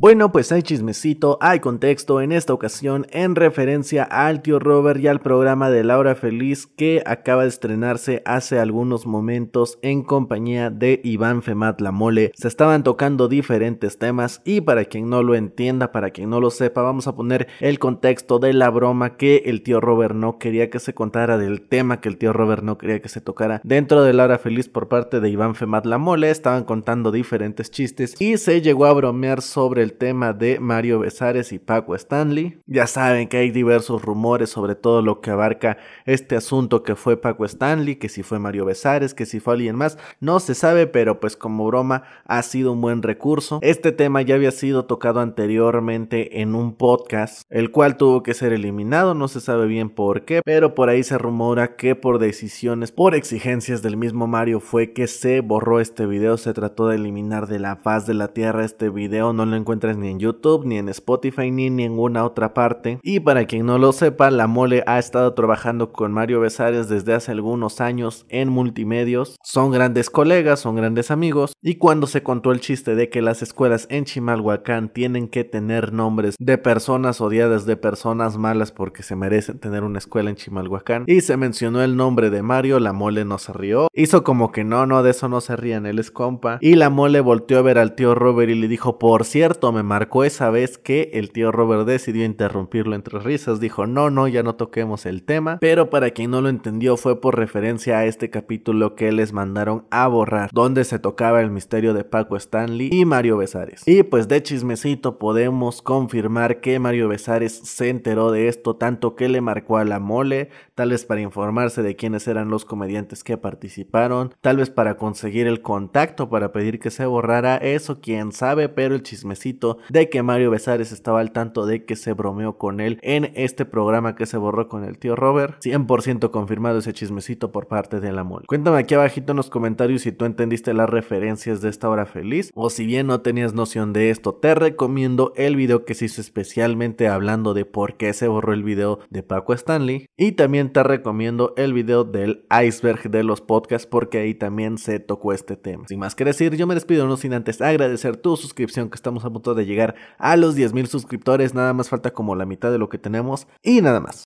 Bueno, pues hay chismecito, hay contexto en esta ocasión en referencia al tío Robert y al programa de Laura Feliz que acaba de estrenarse hace algunos momentos en compañía de Iván Femat La Mole. Se estaban tocando diferentes temas y para quien no lo entienda, para quien no lo sepa, vamos a poner el contexto de la broma que el tío Robert no quería que se contara, del tema que el tío Robert no quería que se tocara dentro de Laura Feliz por parte de Iván Femat La Mole. Estaban contando diferentes chistes y se llegó a bromear sobre tema de Mario Besares y Paco Stanley. Ya saben que hay diversos rumores sobre todo lo que abarca este asunto que fue Paco Stanley, que si fue Mario Besares, que si fue alguien más, no se sabe, pero pues como broma ha sido un buen recurso. Este tema ya había sido tocado anteriormente en un podcast, el cual tuvo que ser eliminado, no se sabe bien por qué, pero por ahí se rumora que por decisiones, por exigencias del mismo Mario fue que se borró este video, se trató de eliminar de la faz de la tierra este video, no lo encuentro ni en YouTube, ni en Spotify, ni en ninguna otra parte. Y para quien no lo sepa, La Mole ha estado trabajando con Mario Besares desde hace algunos años en multimedios. Son grandes colegas, son grandes amigos. Y cuando se contó el chiste de que las escuelas en Chimalhuacán tienen que tener nombres de personas odiadas, de personas malas porque se merecen tener una escuela en Chimalhuacán, y se mencionó el nombre de Mario, La Mole no se rió. Hizo como que no, no, de eso no se rían, él es compa. Y La Mole volteó a ver al tío Robert y le dijo, por cierto, me marcó esa vez que el tío Robert decidió interrumpirlo entre risas, dijo, no, no, ya no toquemos el tema, pero para quien no lo entendió fue por referencia a este capítulo que les mandaron a borrar, donde se tocaba el misterio de Paco Stanley y Mario Besares. Y pues de chismecito podemos confirmar que Mario Besares se enteró de esto tanto que le marcó a la mole, tal vez para informarse de quiénes eran los comediantes que participaron, tal vez para conseguir el contacto para pedir que se borrara eso, quién sabe, pero el chismecito de que Mario Besares estaba al tanto de que se bromeó con él en este programa que se borró con el tío Robert. 100% confirmado ese chismecito por parte de la mole, Cuéntame aquí abajito en los comentarios si tú entendiste las referencias de esta hora feliz o si bien no tenías noción de esto. Te recomiendo el video que se hizo especialmente hablando de por qué se borró el video de Paco Stanley y también te recomiendo el video del iceberg de los podcasts porque ahí también se tocó este tema. Sin más que decir, yo me despido no sin antes agradecer tu suscripción que estamos a de llegar a los 10.000 suscriptores. Nada más falta como la mitad de lo que tenemos. Y nada más.